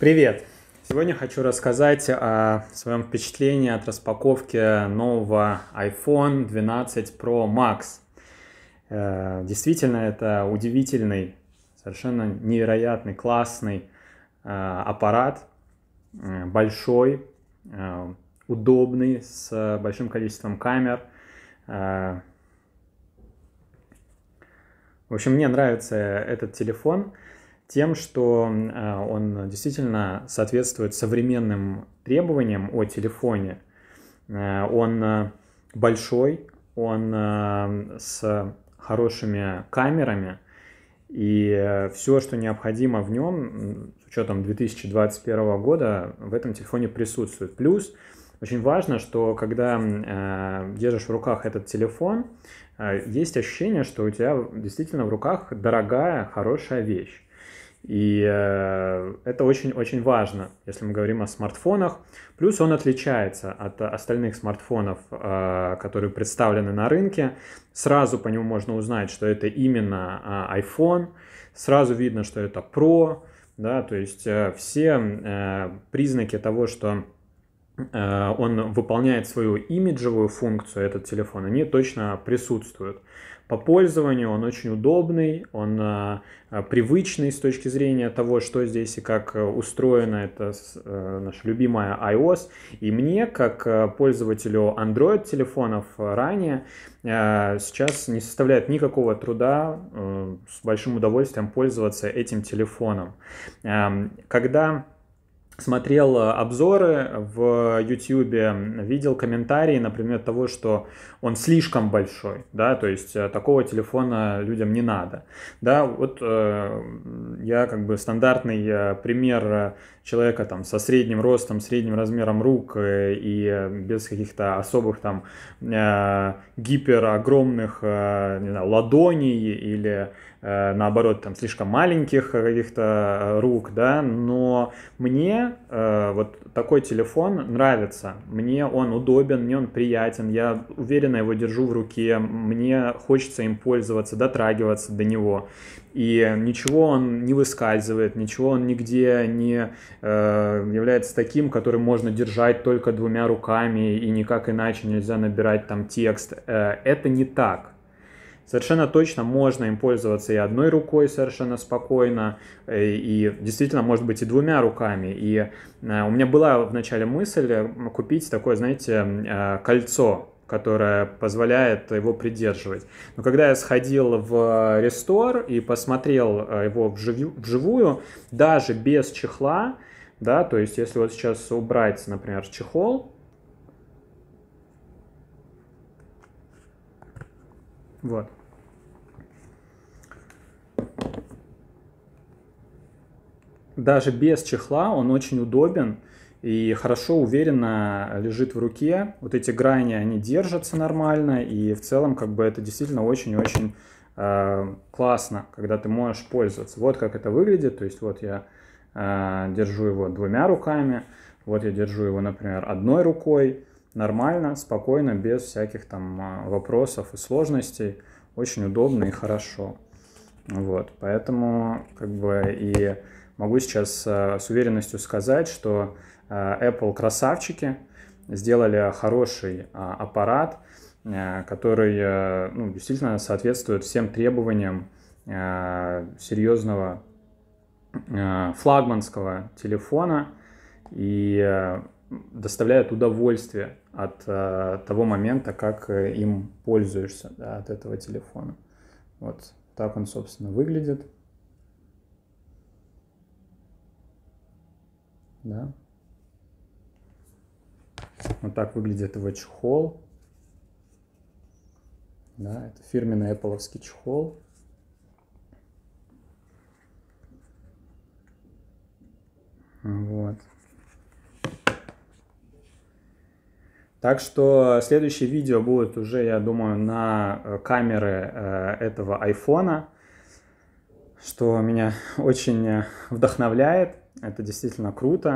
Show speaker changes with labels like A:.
A: Привет! Сегодня хочу рассказать о своем впечатлении от распаковки нового iPhone 12 Pro Max. Э, действительно, это удивительный, совершенно невероятный, классный э, аппарат, э, большой, удобный, с большим количеством камер. В общем, мне нравится этот телефон тем, что э, он действительно соответствует современным требованиям о телефоне. Э, он э, большой, он с хорошими камерами, и все, что необходимо в нем, с учетом 2021 года, в этом телефоне присутствует. Плюс очень важно, что когда э, держишь в руках этот телефон, э, есть ощущение, что у тебя действительно в руках дорогая, хорошая вещь. И э, это очень-очень важно, если мы говорим о смартфонах. Плюс он отличается от остальных смартфонов, э, которые представлены на рынке. Сразу по нему можно узнать, что это именно э, iPhone. Сразу видно, что это Pro. Да, то есть все признаки того, что он выполняет свою имиджевую функцию, этот телефон, они точно присутствуют по пользованию, он очень удобный, он а, привычный с точки зрения того, что здесь и как э, устроена эта а, э, наша любимая iOS. И мне, как пользователю Android телефонов ранее, а, сейчас не составляет никакого труда с большим удовольствием пользоваться этим телефоном. Эм, когда смотрел э, обзоры в YouTube, видел комментарии например, предмет того, что он слишком большой, да, то есть э, такого телефона людям не надо, да, вот э, я как бы стандартный э, пример человека там со средним ростом, средним размером рук и без каких-то особых там э, гипер огромных э, ладоней или наоборот там слишком маленьких каких-то рук, да, но мне Э, вот такой телефон нравится, мне он удобен, мне он приятен, я уверенно его держу в руке, мне хочется им пользоваться, дотрагиваться до него. И ничего он не выскальзывает, ничего он нигде не э, является таким, который можно держать только двумя руками и никак иначе нельзя набирать там текст. Э, это не так Совершенно точно можно им пользоваться и одной рукой совершенно спокойно, э, и действительно, может быть, и двумя руками. И э, у меня была вначале мысль купить такое, знаете, э, кольцо которое позволяет его придерживать. Но когда я сходил в рестор и посмотрел его вживую, даже без чехла, да, то есть если вот сейчас убрать, например, чехол, Вот. Даже без чехла он очень удобен и хорошо, уверенно лежит в руке. Вот эти грани, они держатся нормально, и в целом как бы это действительно очень-очень э, классно, когда ты можешь пользоваться. Вот как это выглядит, то есть вот я э, держу его двумя руками, вот я держу его, например, одной рукой, нормально, спокойно, без всяких там а, вопросов и сложностей. Очень удобно и хорошо. Вот, поэтому как бы и могу сейчас а, с уверенностью сказать, что а, Apple красавчики сделали хороший аппарат, который ну, действительно соответствует всем требованиям серьезного флагманского телефона. И доставляет удовольствие от э, того момента, как э, им пользуешься да, от этого телефона. Вот так он, собственно, выглядит. Да. Вот так выглядит его чехол. Да, это фирменный Apple чехол. Вот. Так что следующее видео будет уже, я думаю, на э, камеры э, этого айфона, что меня очень э, вдохновляет. Это действительно круто.